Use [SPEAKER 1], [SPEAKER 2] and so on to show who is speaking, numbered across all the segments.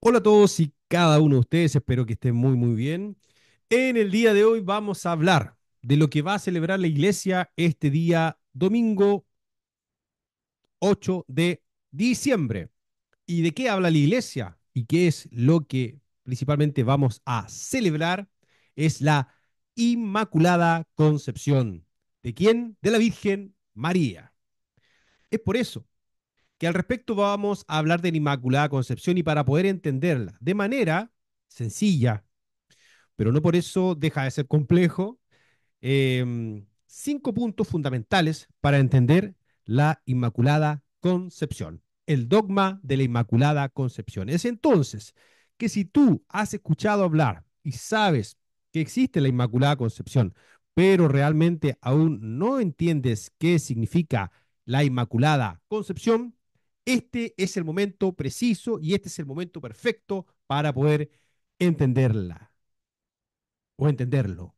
[SPEAKER 1] Hola a todos y cada uno de ustedes, espero que estén muy muy bien. En el día de hoy vamos a hablar de lo que va a celebrar la iglesia este día domingo 8 de diciembre. ¿Y de qué habla la iglesia? ¿Y qué es lo que principalmente vamos a celebrar? Es la Inmaculada Concepción. ¿De quién? De la Virgen María. Es por eso que al respecto vamos a hablar de la Inmaculada Concepción y para poder entenderla de manera sencilla, pero no por eso deja de ser complejo, em, cinco puntos fundamentales para entender la Inmaculada Concepción, el dogma de la Inmaculada Concepción. Es entonces que si tú has escuchado hablar y sabes que existe la Inmaculada Concepción, pero realmente aún no entiendes qué significa la Inmaculada Concepción, este es el momento preciso y este es el momento perfecto para poder entenderla o entenderlo,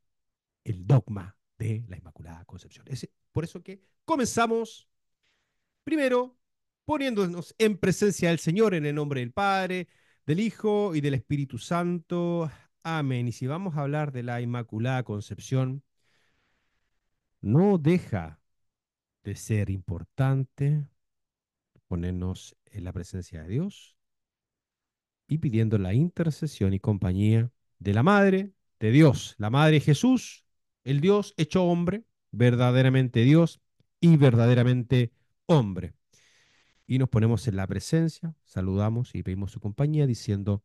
[SPEAKER 1] el dogma de la Inmaculada Concepción. Es por eso que comenzamos primero poniéndonos en presencia del Señor en el nombre del Padre, del Hijo y del Espíritu Santo. Amén. Y si vamos a hablar de la Inmaculada Concepción, no deja de ser importante ponernos en la presencia de Dios y pidiendo la intercesión y compañía de la Madre de Dios, la Madre Jesús, el Dios hecho hombre, verdaderamente Dios y verdaderamente hombre. Y nos ponemos en la presencia, saludamos y pedimos su compañía diciendo,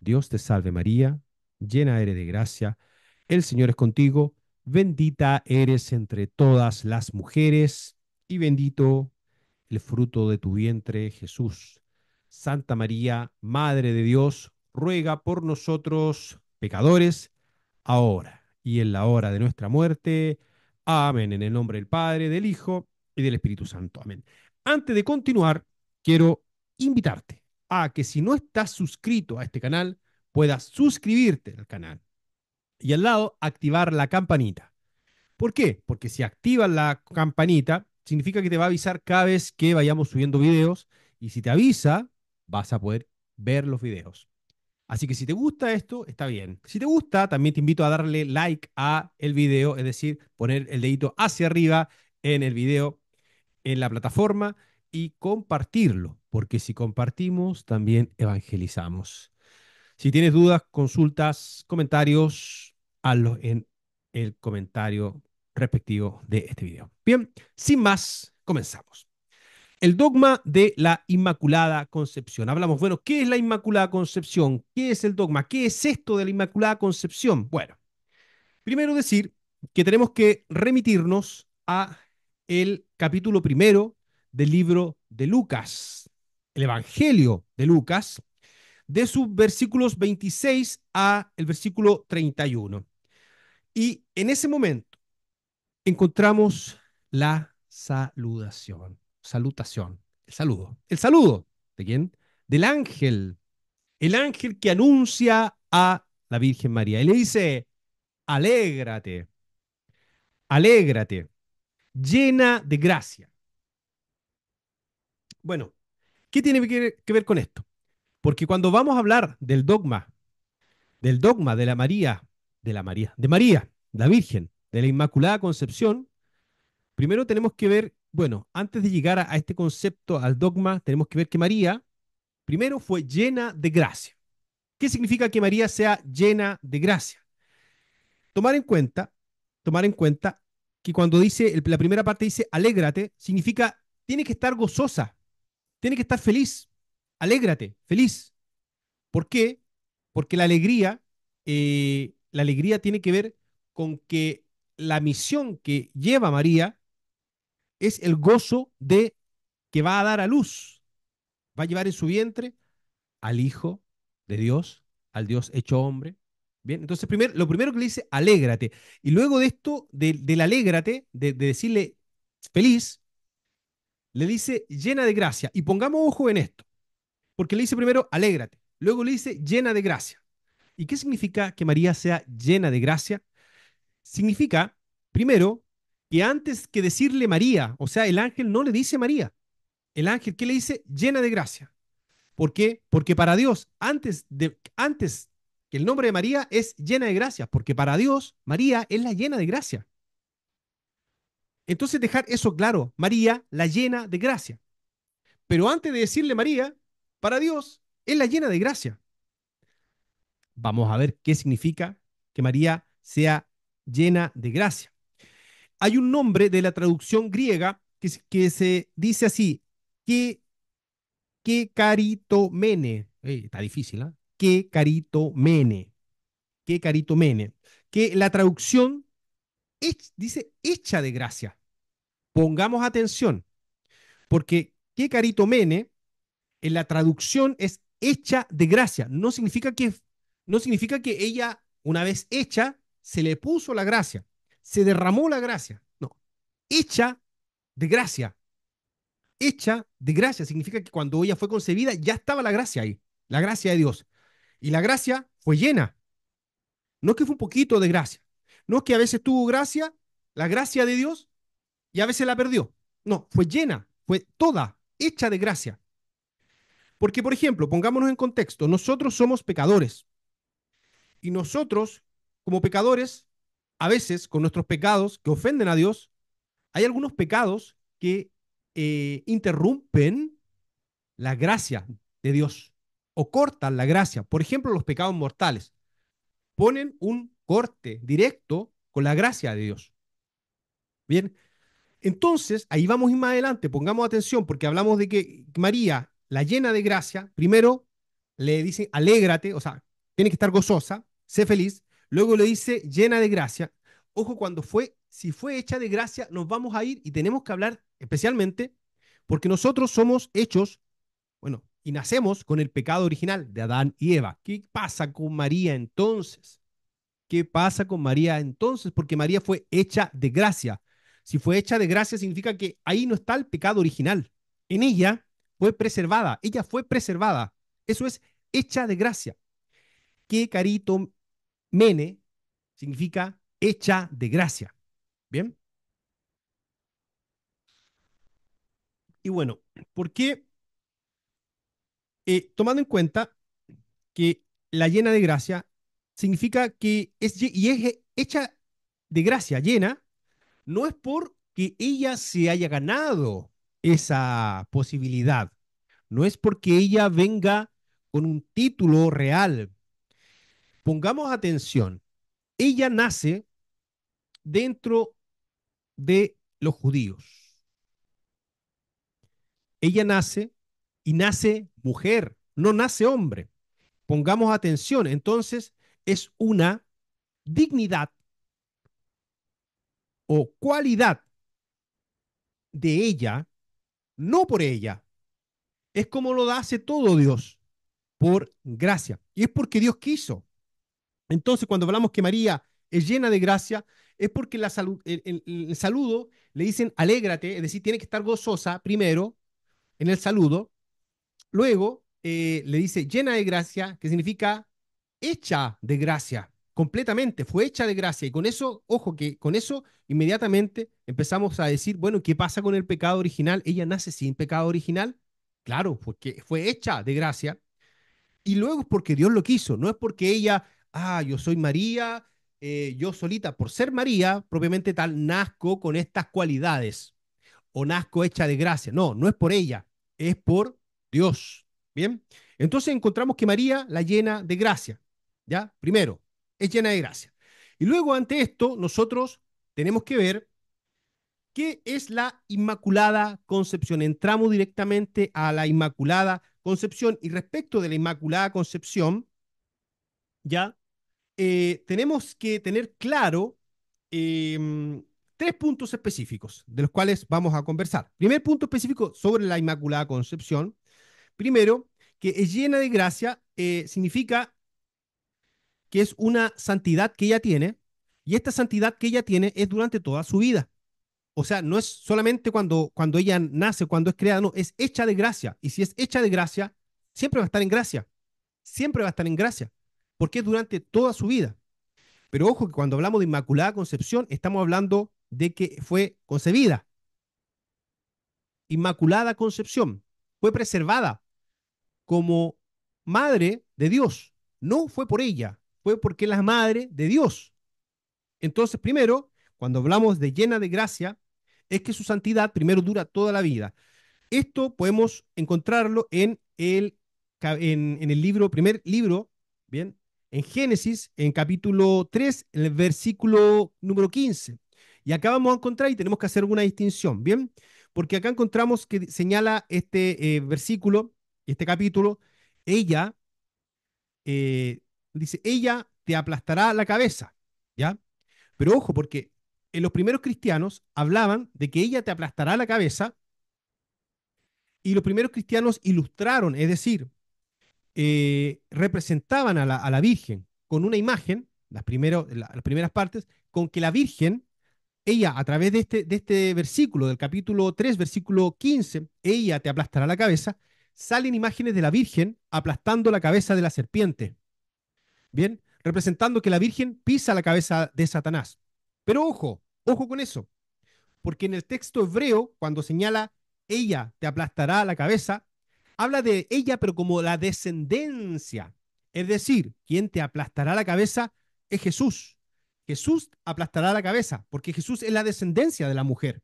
[SPEAKER 1] Dios te salve María, llena eres de gracia, el Señor es contigo, bendita eres entre todas las mujeres y bendito el fruto de tu vientre, Jesús. Santa María, Madre de Dios, ruega por nosotros, pecadores, ahora y en la hora de nuestra muerte. Amén. En el nombre del Padre, del Hijo y del Espíritu Santo. Amén. Antes de continuar, quiero invitarte a que si no estás suscrito a este canal, puedas suscribirte al canal y al lado activar la campanita. ¿Por qué? Porque si activas la campanita, significa que te va a avisar cada vez que vayamos subiendo videos y si te avisa, vas a poder ver los videos. Así que si te gusta esto, está bien. Si te gusta, también te invito a darle like a el video, es decir, poner el dedito hacia arriba en el video, en la plataforma y compartirlo, porque si compartimos, también evangelizamos. Si tienes dudas, consultas, comentarios, hazlo en el comentario respectivo de este video. Bien, sin más, comenzamos. El dogma de la Inmaculada Concepción. Hablamos, bueno, ¿qué es la Inmaculada Concepción? ¿Qué es el dogma? ¿Qué es esto de la Inmaculada Concepción? Bueno, primero decir que tenemos que remitirnos a el capítulo primero del libro de Lucas, el Evangelio de Lucas, de sus versículos 26 a el versículo 31. Y en ese momento, encontramos la saludación, salutación, el saludo. ¿El saludo de quién? Del ángel. El ángel que anuncia a la Virgen María y le dice, alégrate, alégrate, llena de gracia. Bueno, ¿qué tiene que ver con esto? Porque cuando vamos a hablar del dogma, del dogma de la María, de la María, de María, la Virgen, de la Inmaculada Concepción, primero tenemos que ver, bueno, antes de llegar a, este concepto, al dogma, tenemos que ver que María, primero, fue llena de gracia. ¿Qué significa que María sea llena de gracia? Tomar en cuenta, tomar en cuenta que cuando dice, la primera parte dice, alégrate, significa, tiene que estar gozosa, tiene que estar feliz, alégrate, feliz. ¿Por qué? Porque la alegría, eh, la alegría tiene que ver con que la misión que lleva María es el gozo de que va a dar a luz. Va a llevar en su vientre al Hijo de Dios, al Dios hecho hombre. Bien, entonces primero, lo primero que le dice, alégrate. Y luego de esto, del alégrate, de, de decirle feliz, le dice llena de gracia. Y pongamos ojo en esto, porque le dice primero, alégrate. Luego le dice llena de gracia. ¿Y qué significa que María sea llena de gracia? significa, primero, que antes que decirle María, o sea, el ángel no le dice María, el ángel ¿qué le dice llena de gracia. ¿Por qué? Porque para Dios, antes, de, antes que el nombre de María es llena de gracia, porque para Dios María es la llena de gracia. Entonces dejar eso claro, María la llena de gracia. Pero antes de decirle María, para Dios es la llena de gracia. Vamos a ver qué significa que María sea llena de gracia. Hay un nombre de la traducción griega que, que se dice así, que, que caritomene. está difícil, ¿ah? ¿eh? Que caritomene. Que Que la traducción dice hecha de gracia. Pongamos atención, porque que caritomene en la traducción es hecha de gracia. No significa que, no significa que ella, una vez hecha, se le puso la gracia, se derramó la gracia. No, hecha de gracia. Hecha de gracia significa que cuando ella fue concebida ya estaba la gracia ahí, la gracia de Dios. Y la gracia fue llena. No es que fue un poquito de gracia. No es que a veces tuvo gracia, la gracia de Dios, y a veces la perdió. No, fue llena, fue toda, hecha de gracia. Porque, por ejemplo, pongámonos en contexto, nosotros somos pecadores. Y nosotros como pecadores, a veces con nuestros pecados que ofenden a Dios, hay algunos pecados que eh, interrumpen la gracia de Dios o cortan la gracia. Por ejemplo, los pecados mortales ponen un corte directo con la gracia de Dios. Bien, entonces ahí vamos y más adelante, pongamos atención porque hablamos de que María, la llena de gracia, primero le dice alégrate, o sea, tiene que estar gozosa, sé feliz, Luego le dice llena de gracia. Ojo, cuando fue, si fue hecha de gracia, nos vamos a ir y tenemos que hablar especialmente porque nosotros somos hechos, bueno, y nacemos con el pecado original de Adán y Eva. ¿Qué pasa con María entonces? ¿Qué pasa con María entonces? Porque María fue hecha de gracia. Si fue hecha de gracia significa que ahí no está el pecado original. En ella fue preservada, ella fue preservada. Eso es hecha de gracia. Qué carito mene significa hecha de gracia. ¿Bien? Y bueno, ¿por qué? Eh, tomando en cuenta que la llena de gracia significa que es, y es hecha de gracia, llena, no es porque ella se haya ganado esa posibilidad, no es porque ella venga con un título real, Pongamos atención, ella nace dentro de los judíos. Ella nace y nace mujer, no nace hombre. Pongamos atención, entonces es una dignidad o cualidad de ella, no por ella. Es como lo hace todo Dios, por gracia. Y es porque Dios quiso. Entonces, cuando hablamos que María es llena de gracia, es porque la el, saludo le dicen alégrate, es decir, tiene que estar gozosa primero en el saludo. Luego eh, le dice llena de gracia, que significa hecha de gracia, completamente, fue hecha de gracia. Y con eso, ojo, que con eso inmediatamente empezamos a decir, bueno, ¿qué pasa con el pecado original? ¿Ella nace sin pecado original? Claro, porque fue hecha de gracia. Y luego es porque Dios lo quiso, no es porque ella ah, yo soy María, eh, yo solita, por ser María, propiamente tal, nazco con estas cualidades o nazco hecha de gracia. No, no es por ella, es por Dios. Bien, entonces encontramos que María la llena de gracia. ¿Ya? Primero, es llena de gracia. Y luego ante esto, nosotros tenemos que ver qué es la Inmaculada Concepción. Entramos directamente a la Inmaculada Concepción y respecto de la Inmaculada Concepción, ya eh, tenemos que tener claro em, tres puntos específicos de los cuales vamos a conversar. Primer punto específico sobre la Inmaculada Concepción. Primero, que es llena de gracia eh, significa que es una santidad que ella tiene y esta santidad que ella tiene es durante toda su vida. O sea, no es solamente cuando, cuando ella nace, cuando es creada, no, es hecha de gracia. Y si es hecha de gracia, siempre va a estar en gracia. Siempre va a estar en gracia porque es durante toda su vida. Pero ojo que cuando hablamos de Inmaculada Concepción, estamos hablando de que fue concebida. Inmaculada Concepción fue preservada como madre de Dios. No fue por ella, fue porque la madre de Dios. Entonces, primero, cuando hablamos de llena de gracia, es que su santidad primero dura toda la vida. Esto podemos encontrarlo en el, en, en el libro, primer libro, bien, en Génesis, en capítulo 3, en el versículo número 15. Y acá vamos a encontrar y tenemos que hacer una distinción, ¿bien? Porque acá encontramos que señala este eh, versículo, este capítulo, ella, eh, dice, ella te aplastará la cabeza, ¿ya? Pero ojo, porque en los primeros cristianos hablaban de que ella te aplastará la cabeza y los primeros cristianos ilustraron, es decir, eh, representaban a la, Virgen con una imagen, las, primeras partes, con que la Virgen, ella a través de este, de este versículo, del capítulo 3, versículo 15, ella te aplastará la cabeza, salen imágenes de la Virgen aplastando la cabeza de la serpiente. Bien, representando que la Virgen pisa la cabeza de Satanás. Pero ojo, ojo con eso, porque en el texto hebreo, cuando señala ella te aplastará la cabeza, habla de ella, pero como la descendencia. Es decir, quien te aplastará la cabeza es Jesús. Jesús aplastará la cabeza, porque Jesús es la descendencia de la mujer.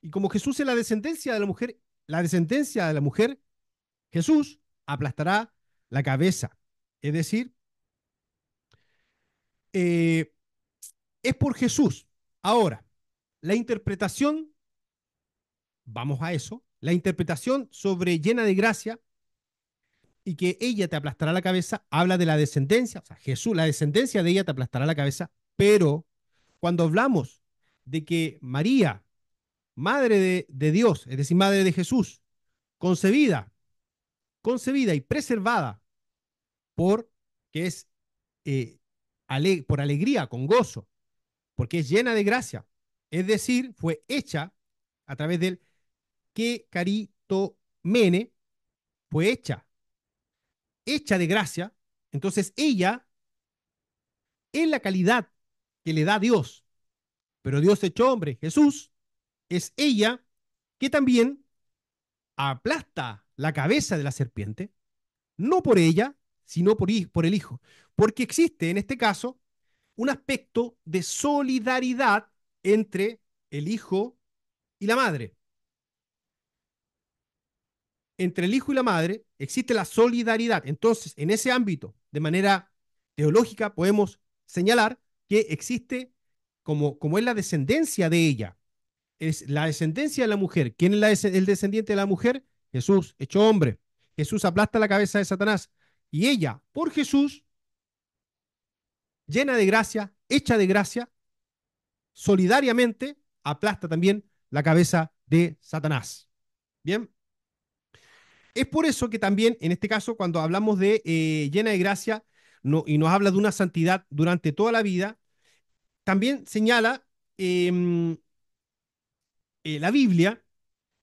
[SPEAKER 1] Y como Jesús es la descendencia de la mujer, la descendencia de la mujer, Jesús aplastará la cabeza. Es decir, eh, es por Jesús. Ahora, la interpretación, vamos a eso, la interpretación sobre llena de gracia y que ella te aplastará la cabeza, habla de la descendencia, o sea, Jesús, la descendencia de ella te aplastará la cabeza, pero cuando hablamos de que María, madre de, Dios, es decir, madre de Jesús, concebida, concebida y preservada por, que es eh, por alegría, con gozo, porque es llena de gracia, es decir, fue hecha a través del que Mene fue hecha, hecha de gracia, entonces ella, en la calidad que le da Dios, pero Dios hecho hombre, Jesús, es ella que también aplasta la cabeza de la serpiente, no por ella, sino por, por el Hijo, porque existe en este caso un aspecto de solidaridad entre el Hijo y la Madre entre el hijo y la madre existe la solidaridad. Entonces, en ese ámbito, de manera teológica, podemos señalar que existe como, como es la descendencia de ella. Es la descendencia de la mujer. ¿Quién es el descendiente de la mujer? Jesús, hecho hombre. Jesús aplasta la cabeza de Satanás. Y ella, por Jesús, llena de gracia, hecha de gracia, solidariamente aplasta también la cabeza de Satanás. Bien. Es por eso que también, en este caso, cuando hablamos de eh, llena de gracia y nos habla de una santidad durante toda la vida, también señala em, eh, la Biblia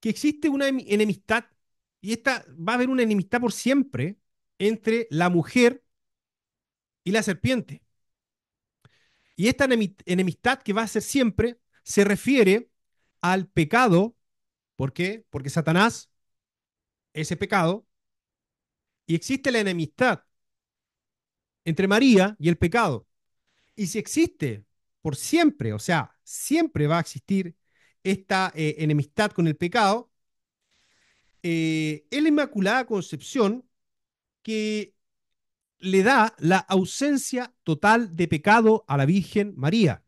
[SPEAKER 1] que existe una enemistad, y esta va a haber una enemistad por siempre entre la mujer y la serpiente. Y esta enemistad que va a ser siempre se refiere al pecado. ¿Por qué? Porque Satanás ese pecado y existe la enemistad entre María y el pecado. Y si existe por siempre, o sea, siempre va a existir esta eh, enemistad con el pecado, eh, es la Inmaculada Concepción que le da la ausencia total de pecado a la Virgen María.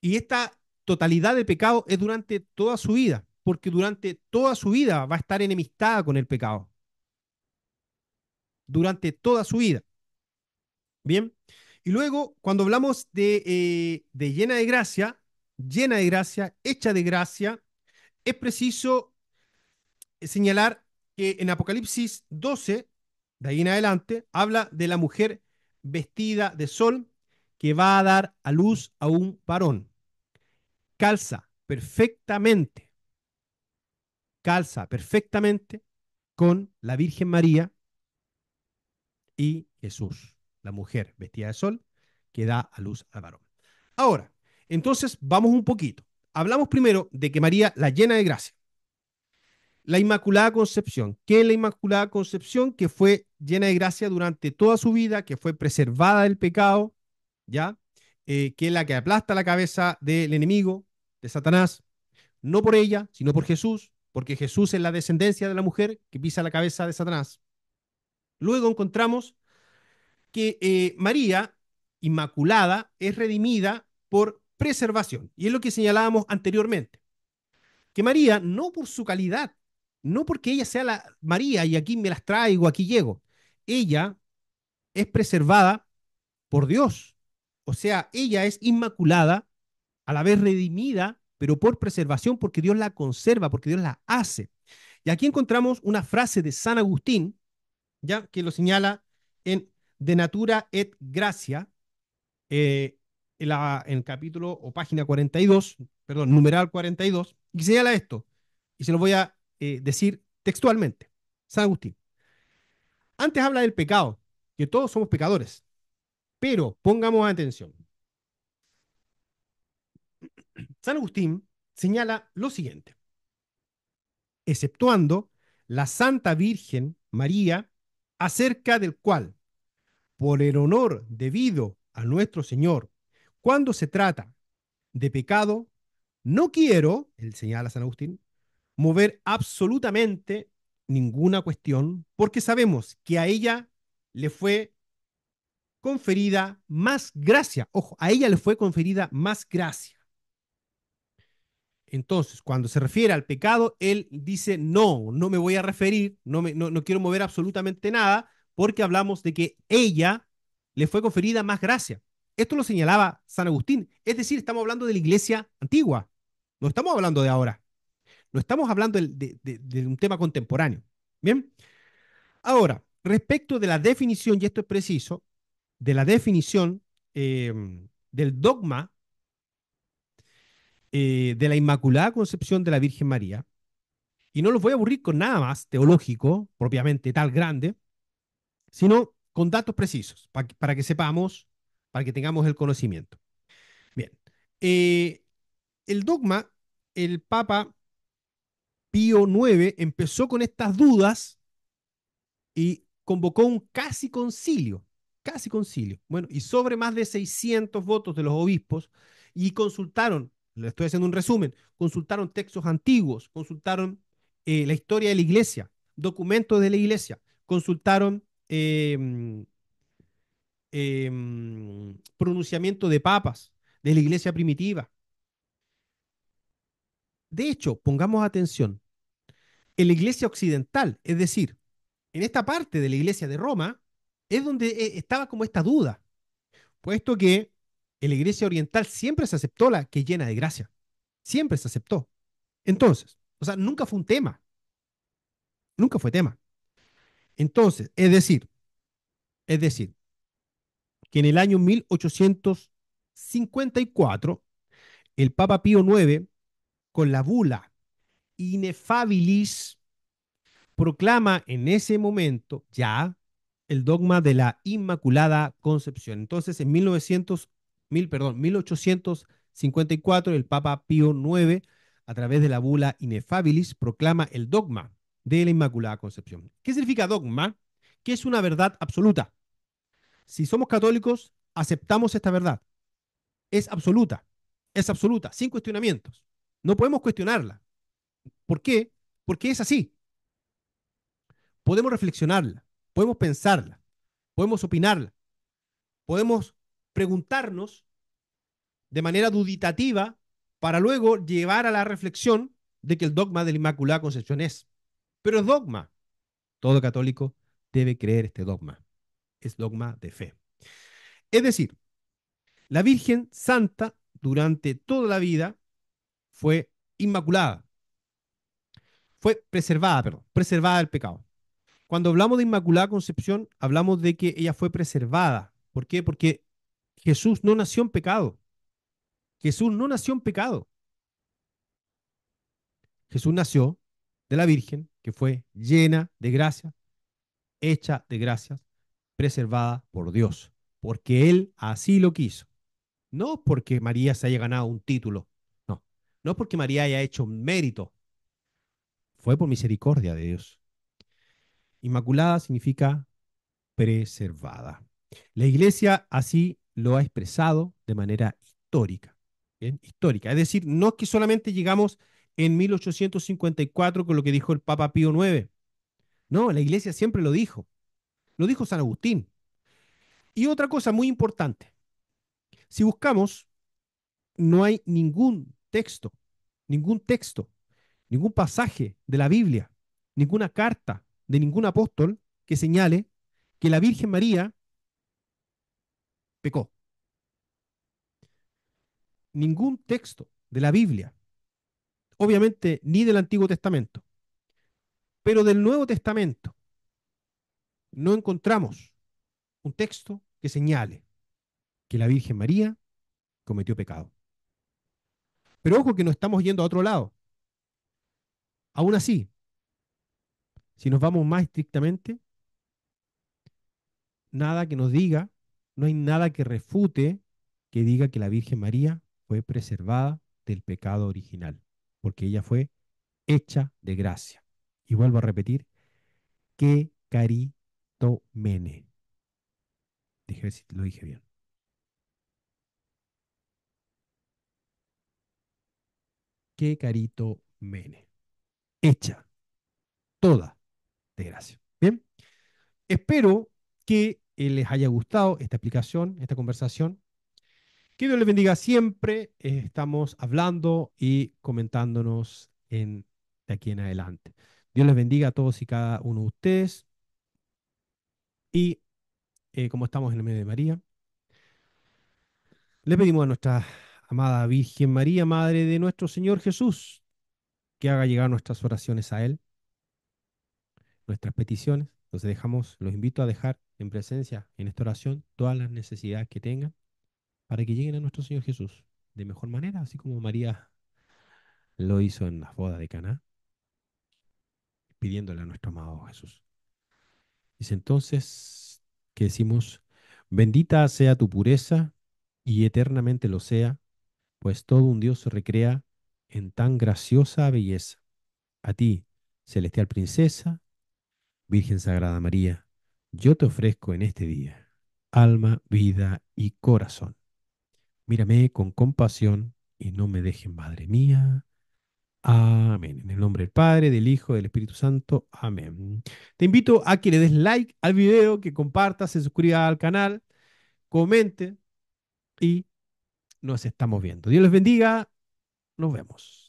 [SPEAKER 1] Y esta totalidad de pecado es durante toda su vida porque durante toda su vida va a estar enemistada con el pecado. Durante toda su vida. Bien. Y luego, cuando hablamos de, eh, llena de gracia, llena de gracia, hecha de gracia, es preciso eh, señalar que en Apocalipsis 12, de ahí en adelante, habla de la mujer vestida de sol que va a dar a luz a un varón. Calza perfectamente calza perfectamente con la Virgen María y Jesús, la mujer vestida de sol que da a luz al varón. Ahora, entonces vamos un poquito. Hablamos primero de que María la llena de gracia. La Inmaculada Concepción. Que es la Inmaculada Concepción? Que fue llena de gracia durante toda su vida, que fue preservada del pecado, ¿ya? Eh, que es la que aplasta la cabeza del enemigo, de Satanás, no por ella, sino por Jesús, porque Jesús es la descendencia de la mujer que pisa la cabeza de Satanás. Luego encontramos que eh, María, inmaculada, es redimida por preservación, y es lo que señalábamos anteriormente, que María, no por su calidad, no porque ella sea la María y aquí me las traigo, aquí llego, ella es preservada por Dios, o sea, ella es inmaculada, a la vez redimida pero por preservación, porque Dios la conserva, porque Dios la hace. Y aquí encontramos una frase de San Agustín, ya que lo señala en De Natura et Gracia, eh, en, el capítulo o página 42, perdón, numeral 42, y señala esto, y se lo voy a eh, decir textualmente. San Agustín. Antes habla del pecado, que todos somos pecadores, pero pongamos atención. San Agustín señala lo siguiente, exceptuando la Santa Virgen María, acerca del cual, por el honor debido a nuestro Señor, cuando se trata de pecado, no quiero, él señala San Agustín, mover absolutamente ninguna cuestión, porque sabemos que a ella le fue conferida más gracia. Ojo, a ella le fue conferida más gracia entonces, cuando se refiere al pecado, él dice, no, no me voy a referir, no, no, quiero mover absolutamente nada, porque hablamos de que ella le fue conferida más gracia. Esto lo señalaba San Agustín. Es decir, estamos hablando de la iglesia antigua, no estamos hablando de ahora, no estamos hablando de, un tema contemporáneo. Bien, ahora, respecto de la definición, y esto es preciso, de la definición eh, del dogma eh, de la Inmaculada Concepción de la Virgen María. Y no los voy a aburrir con nada más teológico, propiamente tal grande, sino con datos precisos, para que sepamos, para que tengamos el conocimiento. Bien, eh, el dogma, el Papa Pío IX empezó con estas dudas y convocó un casi concilio, casi concilio. Bueno, y sobre más de 600 votos de los obispos y consultaron le estoy haciendo un resumen, consultaron textos antiguos, consultaron eh, la historia de la iglesia, documentos de la iglesia, consultaron em, em, pronunciamiento de papas de la iglesia primitiva. De hecho, pongamos atención, en la iglesia occidental, es decir, en esta parte de la iglesia de Roma, es donde eh, estaba como esta duda, puesto que la iglesia oriental siempre se aceptó la que llena de gracia. Siempre se aceptó. Entonces, o sea, nunca fue un tema. Nunca fue tema. Entonces, es decir, es decir, que en el año 1854, el Papa Pío IX, con la bula Inefabilis, proclama en ese momento ya el dogma de la Inmaculada Concepción. Entonces, en 1900 mil, perdón, 1854, el Papa Pío IX, a través de la bula Inefabilis, proclama el dogma de la Inmaculada Concepción. ¿Qué significa dogma? Que es una verdad absoluta. Si somos católicos, aceptamos esta verdad. Es absoluta, es absoluta, sin cuestionamientos. No podemos cuestionarla. ¿Por qué? Porque es así. Podemos reflexionarla, podemos pensarla, podemos opinarla, podemos preguntarnos de manera duditativa para luego llevar a la reflexión de que el dogma de la Inmaculada Concepción es. Pero es dogma. Todo católico debe creer este dogma. Es dogma de fe. Es decir, la Virgen Santa durante toda la vida fue inmaculada. Fue preservada, perdón, preservada del pecado. Cuando hablamos de Inmaculada Concepción, hablamos de que ella fue preservada. ¿Por qué? Porque Jesús no nació en pecado. Jesús no nació en pecado. Jesús nació de la Virgen, que fue llena de gracia, hecha de gracia, preservada por Dios, porque Él así lo quiso. No porque María se haya ganado un título, no, no porque María haya hecho mérito, fue por misericordia de Dios. Inmaculada significa preservada. La iglesia así lo ha expresado de manera histórica. Histórica. Es decir, no es que solamente llegamos en 1854 con lo que dijo el Papa Pío IX. No, la iglesia siempre lo dijo. Lo dijo San Agustín. Y otra cosa muy importante. Si buscamos, no hay ningún texto, ningún texto, ningún pasaje de la Biblia, ninguna carta de ningún apóstol que señale que la Virgen María pecó. Ningún texto de la Biblia, obviamente ni del Antiguo Testamento, pero del Nuevo Testamento, no encontramos un texto que señale que la Virgen María cometió pecado. Pero ojo que no estamos yendo a otro lado. Aún así, si nos vamos más estrictamente, nada que nos diga no hay nada que refute que diga que la Virgen María fue preservada del pecado original, porque ella fue hecha de gracia. Y vuelvo a repetir, que mene Dije si lo dije bien. Que caritomene. Hecha. Toda de gracia. Bien. Espero que eh, les haya gustado esta explicación, esta conversación. Que Dios les bendiga siempre. Eh, estamos hablando y comentándonos en, de aquí en adelante. Dios les bendiga a todos y cada uno de ustedes. Y eh, como estamos en el medio de María, le pedimos a nuestra amada Virgen María, Madre de nuestro Señor Jesús, que haga llegar nuestras oraciones a Él, nuestras peticiones entonces dejamos, los invito a dejar en presencia, en esta oración, todas las necesidades que tengan para que lleguen a nuestro Señor Jesús de mejor manera, así como María lo hizo en las boda de Caná, pidiéndole a nuestro amado Jesús. Dice entonces que decimos, bendita sea tu pureza y eternamente lo sea, pues todo un Dios se recrea en tan graciosa belleza. A ti, celestial princesa, Virgen Sagrada María, yo te ofrezco en este día alma, vida y corazón. Mírame con compasión y no me dejen, Madre mía. Amén. En el nombre del Padre, del Hijo, del Espíritu Santo. Amén. Te invito a que le des like al video, que compartas, se suscriba al canal, comente y nos estamos viendo. Dios les bendiga. Nos vemos.